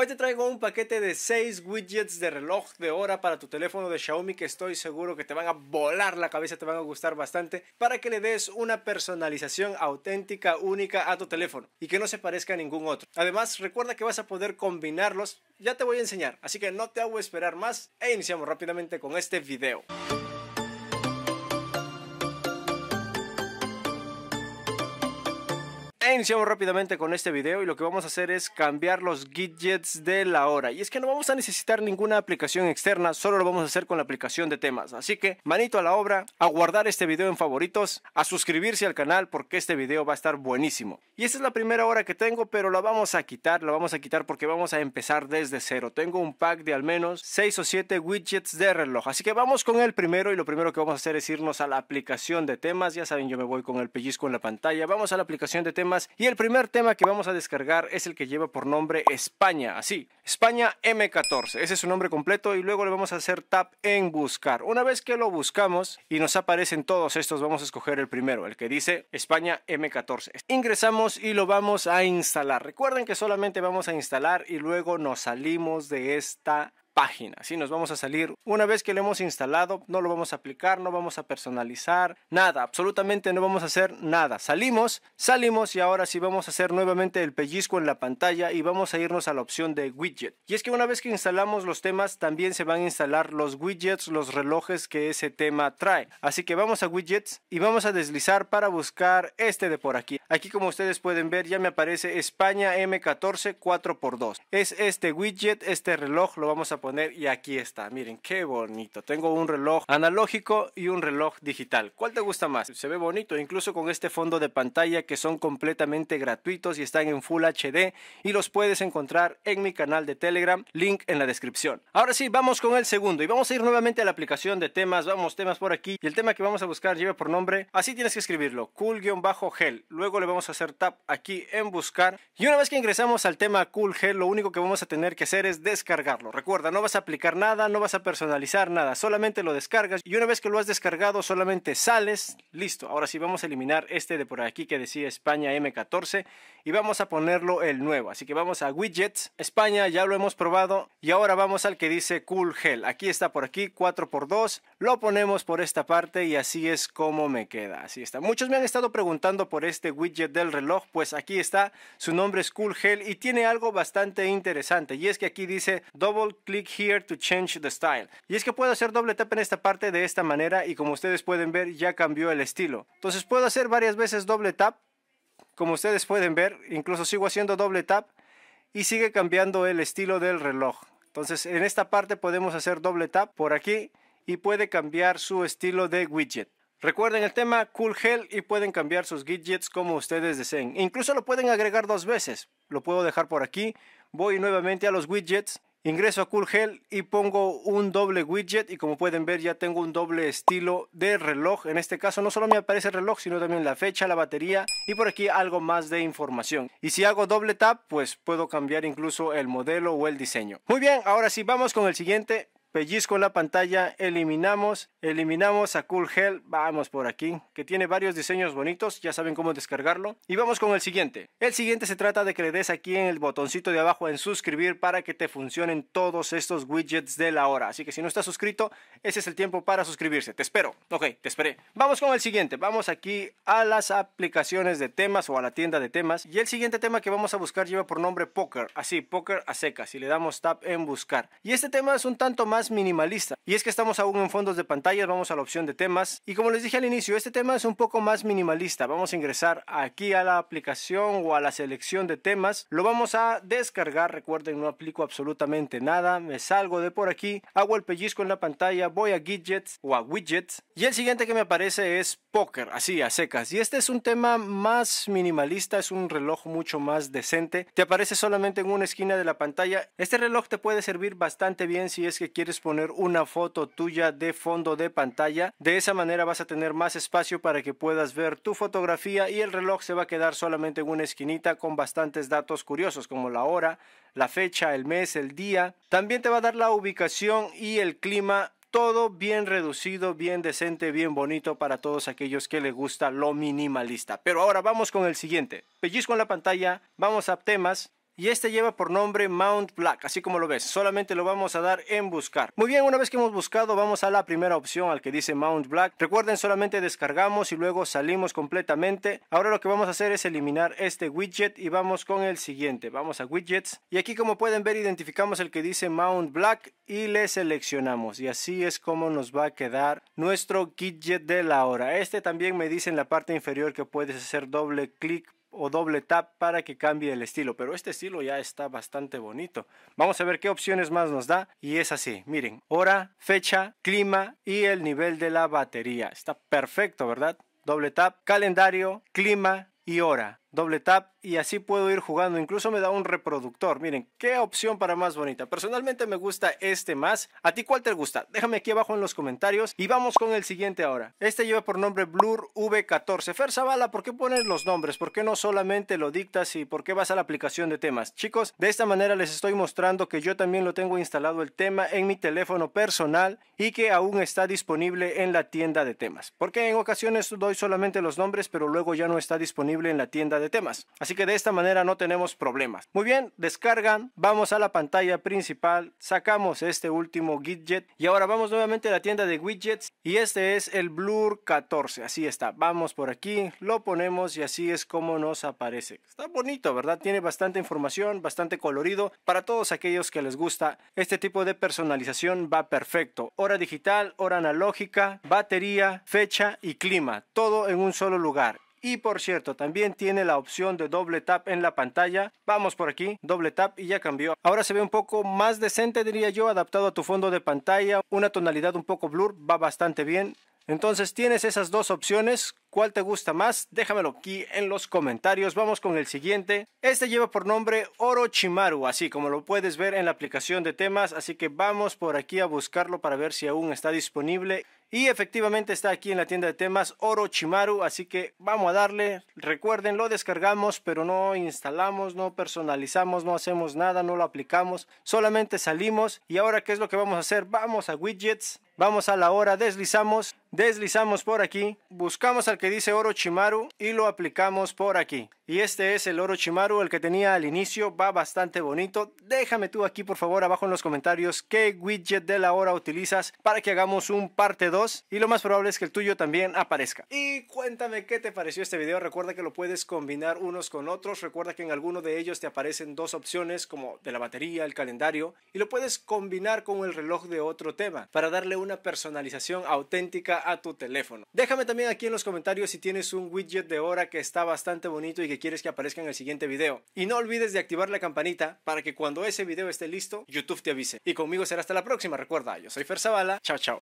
Hoy te traigo un paquete de 6 widgets de reloj de hora para tu teléfono de Xiaomi que estoy seguro que te van a volar la cabeza, te van a gustar bastante para que le des una personalización auténtica, única a tu teléfono y que no se parezca a ningún otro. Además, recuerda que vas a poder combinarlos, ya te voy a enseñar, así que no te hago esperar más e iniciamos rápidamente con este video. iniciamos rápidamente con este video y lo que vamos a hacer es cambiar los widgets de la hora. Y es que no vamos a necesitar ninguna aplicación externa, solo lo vamos a hacer con la aplicación de temas. Así que manito a la obra, a guardar este video en favoritos, a suscribirse al canal porque este video va a estar buenísimo. Y esta es la primera hora que tengo, pero la vamos a quitar, la vamos a quitar porque vamos a empezar desde cero. Tengo un pack de al menos 6 o 7 widgets de reloj. Así que vamos con el primero y lo primero que vamos a hacer es irnos a la aplicación de temas. Ya saben, yo me voy con el pellizco en la pantalla. Vamos a la aplicación de temas y el primer tema que vamos a descargar es el que lleva por nombre España, así, España M14, ese es su nombre completo y luego le vamos a hacer tap en buscar. Una vez que lo buscamos y nos aparecen todos estos, vamos a escoger el primero, el que dice España M14. Ingresamos y lo vamos a instalar. Recuerden que solamente vamos a instalar y luego nos salimos de esta página. Nos vamos a salir una vez que lo hemos instalado, no lo vamos a aplicar, no vamos a personalizar, nada, absolutamente no vamos a hacer nada. Salimos, salimos y ahora sí vamos a hacer nuevamente el pellizco en la pantalla y vamos a irnos a la opción de widget. Y es que una vez que instalamos los temas, también se van a instalar los widgets, los relojes que ese tema trae. Así que vamos a widgets y vamos a deslizar para buscar este de por aquí. Aquí como ustedes pueden ver ya me aparece España M14 4x2. Es este widget, este reloj, lo vamos a poner y aquí está. Miren, qué bonito. Tengo un reloj analógico y un reloj digital. ¿Cuál te gusta más? Se ve bonito, incluso con este fondo de pantalla que son completamente gratuitos y están en Full HD y los puedes encontrar en mi canal de Telegram, link en la descripción. Ahora sí, vamos con el segundo y vamos a ir nuevamente a la aplicación de temas. Vamos, temas por aquí. Y el tema que vamos a buscar lleva por nombre, así tienes que escribirlo, cool-gel. Luego le vamos a hacer tap aquí en buscar. Y una vez que ingresamos al tema cool gel, lo único que vamos a tener que hacer es descargarlo. Recuerda, no vas a aplicar nada, no vas a personalizar nada, solamente lo descargas y una vez que lo has descargado solamente sales, listo. Ahora sí vamos a eliminar este de por aquí que decía España M14 y vamos a ponerlo el nuevo, así que vamos a widgets, España ya lo hemos probado y ahora vamos al que dice Cool Gel, aquí está por aquí 4x2, lo ponemos por esta parte y así es como me queda, así está. Muchos me han estado preguntando por este widget del reloj, pues aquí está, su nombre es Cool Gel y tiene algo bastante interesante y es que aquí dice doble clic to change the style. Y es que puedo hacer doble tap en esta parte de esta manera y como ustedes pueden ver ya cambió el estilo. Entonces puedo hacer varias veces doble tap, como ustedes pueden ver, incluso sigo haciendo doble tap y sigue cambiando el estilo del reloj. Entonces en esta parte podemos hacer doble tap por aquí y puede cambiar su estilo de widget. Recuerden el tema Cool Gel y pueden cambiar sus widgets como ustedes deseen. Incluso lo pueden agregar dos veces. Lo puedo dejar por aquí. Voy nuevamente a los widgets Ingreso a Cool Hell y pongo un doble widget y como pueden ver ya tengo un doble estilo de reloj. En este caso no solo me aparece el reloj sino también la fecha, la batería y por aquí algo más de información. Y si hago doble tap pues puedo cambiar incluso el modelo o el diseño. Muy bien, ahora sí vamos con el siguiente Pellizco en la pantalla, eliminamos, eliminamos a Cool Hell, vamos por aquí, que tiene varios diseños bonitos, ya saben cómo descargarlo. Y vamos con el siguiente. El siguiente se trata de que le des aquí en el botoncito de abajo en suscribir para que te funcionen todos estos widgets de la hora. Así que si no estás suscrito, ese es el tiempo para suscribirse. Te espero. Ok, te esperé. Vamos con el siguiente. Vamos aquí a las aplicaciones de temas o a la tienda de temas. Y el siguiente tema que vamos a buscar lleva por nombre Poker. Así, Poker a secas. Si le damos tap en buscar. Y este tema es un tanto más minimalista. Y es que estamos aún en fondos de pantalla, vamos a la opción de temas. Y como les dije al inicio, este tema es un poco más minimalista. Vamos a ingresar aquí a la aplicación o a la selección de temas. Lo vamos a descargar, recuerden, no aplico absolutamente nada. Me salgo de por aquí, hago el pellizco en la pantalla, voy a widgets o a Widgets. Y el siguiente que me aparece es Poker, así a secas. Y este es un tema más minimalista, es un reloj mucho más decente. Te aparece solamente en una esquina de la pantalla. Este reloj te puede servir bastante bien si es que quieres poner una foto tuya de fondo de pantalla. De esa manera vas a tener más espacio para que puedas ver tu fotografía y el reloj se va a quedar solamente en una esquinita con bastantes datos curiosos como la hora, la fecha, el mes, el día. También te va a dar la ubicación y el clima todo bien reducido, bien decente, bien bonito para todos aquellos que le gusta lo minimalista. Pero ahora vamos con el siguiente. Pellizco en la pantalla, vamos a temas y este lleva por nombre Mount Black, así como lo ves, solamente lo vamos a dar en buscar. Muy bien, una vez que hemos buscado vamos a la primera opción al que dice Mount Black. Recuerden solamente descargamos y luego salimos completamente. Ahora lo que vamos a hacer es eliminar este widget y vamos con el siguiente. Vamos a widgets y aquí como pueden ver identificamos el que dice Mount Black y le seleccionamos y así es como nos va a quedar nuestro widget de la hora. Este también me dice en la parte inferior que puedes hacer doble clic o doble tap para que cambie el estilo. Pero este estilo ya está bastante bonito. Vamos a ver qué opciones más nos da. Y es así, miren, hora, fecha, clima y el nivel de la batería. Está perfecto, ¿verdad? Doble tap, calendario, clima y hora doble tap y así puedo ir jugando. Incluso me da un reproductor. Miren, qué opción para más bonita. Personalmente me gusta este más. ¿A ti cuál te gusta? Déjame aquí abajo en los comentarios y vamos con el siguiente ahora. Este lleva por nombre Blur V14. Fer Zavala, ¿por qué pones los nombres? ¿Por qué no solamente lo dictas y por qué vas a la aplicación de temas? Chicos, de esta manera les estoy mostrando que yo también lo tengo instalado el tema en mi teléfono personal y que aún está disponible en la tienda de temas. Porque en ocasiones doy solamente los nombres, pero luego ya no está disponible en la tienda de de temas. Así que de esta manera no tenemos problemas. Muy bien, descargan, vamos a la pantalla principal, sacamos este último widget y ahora vamos nuevamente a la tienda de widgets y este es el Blur 14, así está. Vamos por aquí, lo ponemos y así es como nos aparece. Está bonito, ¿verdad? Tiene bastante información, bastante colorido. Para todos aquellos que les gusta este tipo de personalización va perfecto. Hora digital, hora analógica, batería, fecha y clima. Todo en un solo lugar. Y por cierto, también tiene la opción de doble tap en la pantalla. Vamos por aquí, doble tap y ya cambió. Ahora se ve un poco más decente, diría yo, adaptado a tu fondo de pantalla. Una tonalidad un poco blur, va bastante bien. Entonces tienes esas dos opciones ¿Cuál te gusta más? Déjamelo aquí en los comentarios. Vamos con el siguiente. Este lleva por nombre Orochimaru, así como lo puedes ver en la aplicación de temas. Así que vamos por aquí a buscarlo para ver si aún está disponible. Y efectivamente está aquí en la tienda de temas Orochimaru, así que vamos a darle. Recuerden, lo descargamos, pero no instalamos, no personalizamos, no hacemos nada, no lo aplicamos. Solamente salimos y ahora ¿qué es lo que vamos a hacer? Vamos a widgets, vamos a la hora, deslizamos, deslizamos por aquí, buscamos al que dice chimaru y lo aplicamos por aquí. Y este es el oro chimaru el que tenía al inicio, va bastante bonito. Déjame tú aquí por favor abajo en los comentarios qué widget de la hora utilizas para que hagamos un parte 2 y lo más probable es que el tuyo también aparezca. Y cuéntame qué te pareció este video, recuerda que lo puedes combinar unos con otros, recuerda que en alguno de ellos te aparecen dos opciones como de la batería, el calendario y lo puedes combinar con el reloj de otro tema para darle una personalización auténtica a tu teléfono. Déjame también aquí en los comentarios si tienes un widget de hora que está bastante bonito y que quieres que aparezca en el siguiente video. Y no olvides de activar la campanita para que cuando ese video esté listo, YouTube te avise. Y conmigo será hasta la próxima. Recuerda, yo soy Fer Zavala. Chao, chao.